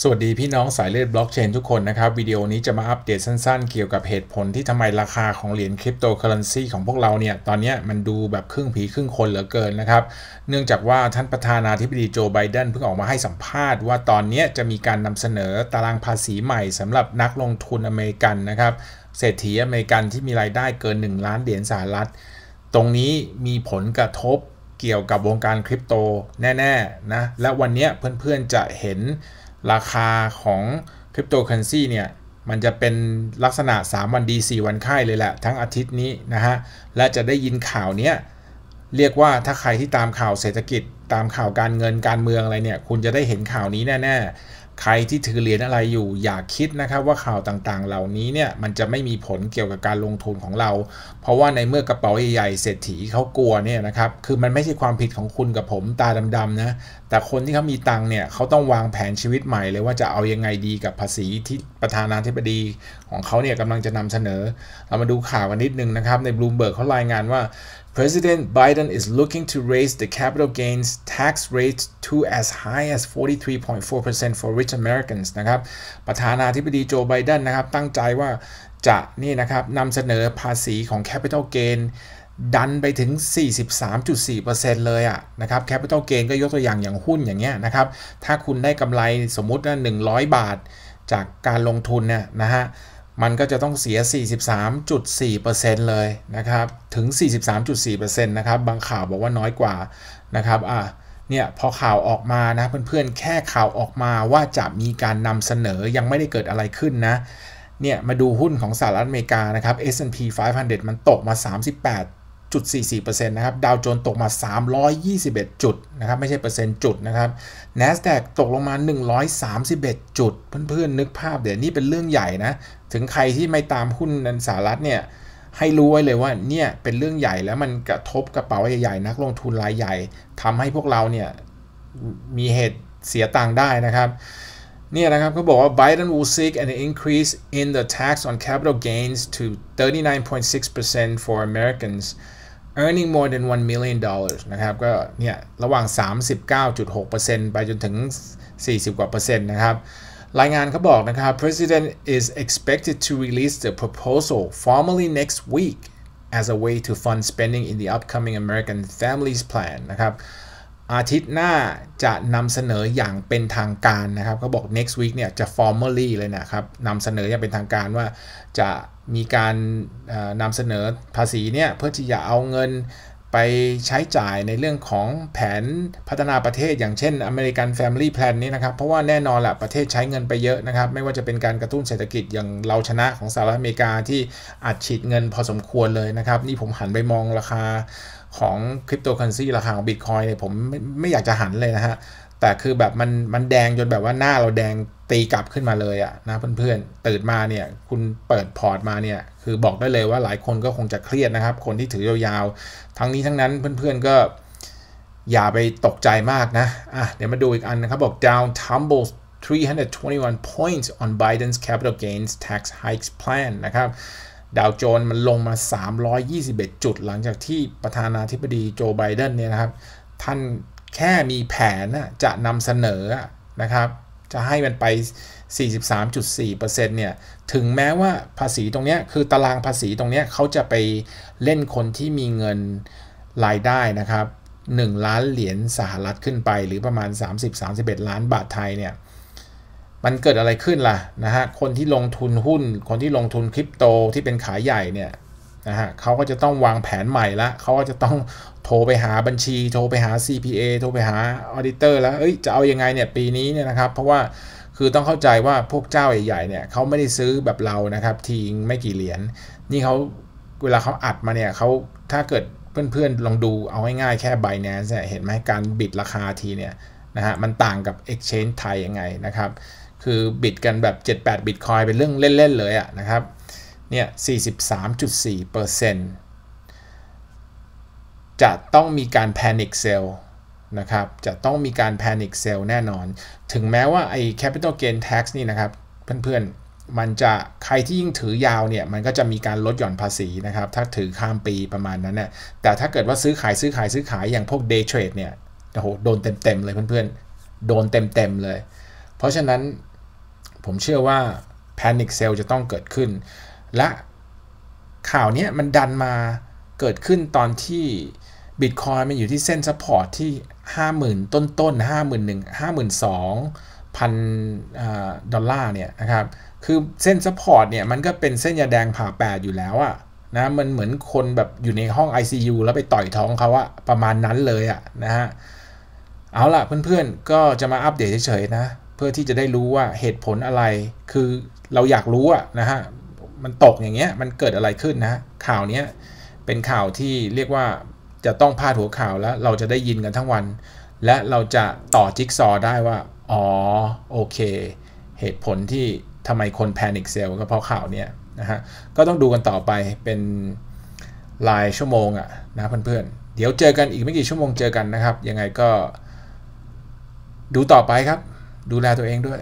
สวัสดี พี่น้องสายเลือดบล็อกเชนทุกคนนะครับ วิดีโอนี้จะมาอัปเดตสั้นๆ เกี่ยวกับเหตุผลที่ทำไมราคาของเหรียญคริปโตเคอเรนซีของพวกเราเนี่ย ตอนนี้มันดูแบบครึ่งผีครึ่งคนเหลือเกินนะครับ เนื่องจากว่าท่านประธานาธิบดีโจไบเดนเพิ่งออกมาให้สัมภาษณ์ว่าตอนนี้จะมีการนำเสนอตารางภาษีใหม่สำหรับนักลงทุนอเมริกันนะครับเศรษฐีอเมริกันที่มีรายได้เกิน 1 ล้านเหรียญสหรัฐ ตรงนี้มีผลกระทบเกี่ยวกับวงการคริปโตแน่ๆนะและวันนี้เพื่อนๆจะเห็นราคาของคริปโตเคอเรนซีเนี่ย มันจะเป็นลักษณะ 3 วันดี 4 วันไข้เลยแหละทั้งอาทิตย์นี้นะฮะ และจะได้ยินข่าวเนี้ย เรียกว่าถ้าใครที่ตามข่าวเศรษฐกิจตามข่าวการเงินการเมืองอะไรเนี่ย คุณจะได้เห็นข่าวนี้แน่ๆใครที่ถือเหรียญอะไรอยู่อย่าคิดนะครับว่าข่าวต่างๆเหล่านี้เนี่ยมันจะไม่มีผลเกี่ยวกับการลงทุนของเราเพราะว่าในเมื่อกระเป๋าใหญ่ๆเศรษฐีเขากลัวเนี่ยนะครับคือมันไม่ใช่ความผิดของคุณกับผมตาดำๆนะแต่คนที่เขามีตังเนี่ยเขาต้องวางแผนชีวิตใหม่เลยว่าจะเอายังไงดีกับภาษีที่ประธานาธิบดีของเขาเนี่ยกำลังจะนำเสนอ เรามาดูข่าวกันนิดนึงนะครับในบลูมเบิร์กเขารายงานว่า President Biden is looking to raise the capital gains tax rate to as high as 43.4% for rich Americans นะครับประธานาธิบดีโจไบเดนนะครับตั้งใจว่าจะนี่นะครับนำเสนอภาษีของ capital gain ดันไปถึง 43.4%เลยอะนะครับ capital gain ก็ยกตัวอย่างอย่างหุ้นอย่างเงี้ยนะครับถ้าคุณได้กำไรสมมุติว่า100 บาทจากการลงทุนเนี่ยนะฮะมันก็จะต้องเสีย 43.4%เลยนะครับ ถึง 43.4%นะครับ บางข่าวบอกว่าน้อยกว่านะครับอ่ะเนี่ยพอข่าวออกมานะเพื่อน ๆ แค่ข่าวออกมาว่าจะมีการนำเสนอยังไม่ได้เกิดอะไรขึ้นนะเนี่ยมาดูหุ้นของสหรัฐอเมริกานะครับ S&P 500 มันตกมา 38.44%นะครับ ดาวโจนตกมา 321 จุดนะครับ ไม่ใช่เปอร์เซ็นต์จุดนะครับ NASDAQ ตกลงมา 131จุดเพื่อนๆ นึกภาพเดี๋ยวนี่เป็นเรื่องใหญ่นะถึงใครที่ไม่ตามหุ้นนันสารัฐเนี่ยให้รู้ไว้เลยว่าเนี่ยเป็นเรื่องใหญ่แล้วมันกระทบกระเป๋าใหญ่ๆนักลงทุนรายใหญ่ ทำให้พวกเราเนี่ยมีเหตุเสียตังค์ได้นะครับ เนี่ยนะครับเขาบอกว่า Biden will seek an increase in the tax on capital gains to 39.6% for Americans earning more than 1 million dollars นะครับก็เนี่ยระหว่าง 39.6%ไปจนถึง 40 กว่าเปอร์เซ็นต์นะครับรายงานเขาบอกนะครับ President is expected to release the proposal formally next week as a way to fund spending in the upcoming American Families Plan นะครับอาทิตย์หน้าจะนำเสนออย่างเป็นทางการนะครับเขาบอก next week เนี่ยจะ formally เลยนะครับนำเสนออย่างเป็นทางการว่าจะมีการนำเสนอภาษีเนี่ยเพื่อที่จะเอาเงินไปใช้จ่ายในเรื่องของแผนพัฒนาประเทศอย่างเช่น American Family Plan นี้นะครับ เพราะว่าแน่นอนแหละประเทศใช้เงินไปเยอะนะครับ ไม่ว่าจะเป็นการกระตุ้นเศรษฐกิจอย่างเราชนะของสหรัฐอเมริกาที่อัดฉีดเงินพอสมควรเลยนะครับ นี่ผมหันไปมองราคาของคริปโตเคอเรนซีราคาของบิตคอยเนี่ยผมไม่ไม่อยากจะหันเลยนะฮะแต่คือแบบมันมันแดงจนแบบว่าหน้าเราแดงตีกลับขึ้นมาเลยอะนะเพื่อนๆ ตื่นมาเนี่ยคุณเปิดพอร์ตมาเนี่ยคือบอกได้เลยว่าหลายคนก็คงจะเครียดนะครับคนที่ถือยาวๆ ทั้งนี้ทั้งนั้นเพื่อนๆก็อย่าไปตกใจมากนะอ่ะเดี๋ยวมาดูอีกอันนะครับบอก down tumbles 321 points on Biden's capital gains tax hikes plan นะครับดาวโจนมันลงมา 321 จุดหลังจากที่ประธานาธิบดีโจไบเดนเนี่ยนะครับท่านแค่มีแผนจะนำเสนอนะครับจะให้มันไป 43.4%เนี่ยถึงแม้ว่าภาษีตรงนี้คือตารางภาษีตรงนี้เขาจะไปเล่นคนที่มีเงินรายได้นะครับ1ล้านเหรียญสหรัฐขึ้นไปหรือประมาณ 30-31 ล้านบาทไทยเนี่ยมันเกิดอะไรขึ้นล่ะนะฮะคนที่ลงทุนหุ้นคนที่ลงทุนคริปโตที่เป็นขายใหญ่เนี่ยะฮะเขาก็จะต้องวางแผนใหม่ละเขาก็จะต้องโทรไปหาบัญชี โทรไปหา CPA โทรไปหาออเดเตอร์แล้วเอ้ย จะเอาอยัางไงเนี่ย ปีนี้เนี่ยนะครับ เพราะว่าคือต้องเข้าใจว่าพวกเจ้าใหญ่ ๆ เนี่ยเขาไม่ได้ซื้อแบบเรา นะครับ ทิ้งไม่กี่เหรียญนนี่เขาเวลาเขาอัดมาเนี่ยเขาถ้าเกิดเพื่อนๆ ลองดู เอาง่ายๆ แค่ b i แ a น c e เนี่ยเห็นไหม การบิดราคาทีเนี่ยนะฮะ มันต่างกับ Exchange ไทยยังไงนะครับ คือบิดกันแบบ 7-8บิตคอยเป็นเรื่องเล่นๆ เลยอะนะครับเนี่ย 43.4%จะต้องมีการแพนิคเซลนะครับ จะต้องมีการแพนิคเซลแน่นอน ถึงแม้ว่าไอ้ capital gain tax นี่นะครับ เพื่อน ๆ มันจะ ใครที่ยิ่งถือยาว เนี่ย มันก็จะมีการลดหย่อนภาษีนะครับ ถ้าถือข้ามปีประมาณนั้นนะ่ยแต่ถ้าเกิดว่าซื้อขาย ซื้อขายซื้อขาย อย่างพวก day trade เนี่ยโอ้โห โดนเต็ม ๆ เลยเพื่อนๆโดนเต็ม ๆ เลย เพราะฉะนั้น ผมเชื่อว่า panic sell จะต้องเกิดขึ้นและข่าวนี้มันดันมาเกิดขึ้นตอนที่บิตคอยมันอยู่ที่เส้นซัพพอร์ตที่ 50,000 ต้นต้นห้าหมื่นหนึ่งห้าหมื่นสองพันดอลลาร์เนี่ยนะครับคือเส้นซัพพอร์ตเนี่ยมันก็เป็นเส้นยาแดงผ่าแปดอยู่แล้วอะนะมันเหมือนคนแบบอยู่ในห้อง ICU แล้วไปต่อยท้องเขาอะประมาณนั้นเลยอะนะฮะเอาล่ะเพื่อนๆก็จะมาอัปเดตเฉยๆนะ เพื่อที่จะได้รู้ว่าเหตุผลอะไร คือเราอยากรู้อะนะฮะมันตกอย่างเงี้ยมันเกิดอะไรขึ้นนะข่าวนี้เป็นข่าวที่เรียกว่าจะต้องพาดหัวข่าวแล้วเราจะได้ยินกันทั้งวัน และเราจะต่อจิ๊กซอได้ว่าอ๋อโอเค เหตุผลที่ทำไมคนแพนิคเซลก็เพราะข่าวนี้นะฮะก็ต้องดูกันต่อไปเป็นลายชั่วโมงอะนะเพื่อนๆเดี๋ยวเจอกันอีกไม่กี่ชั่วโมงเจอกันนะครับ ยังไงก็ดูต่อไปครับ ดูแลตัวเองด้วย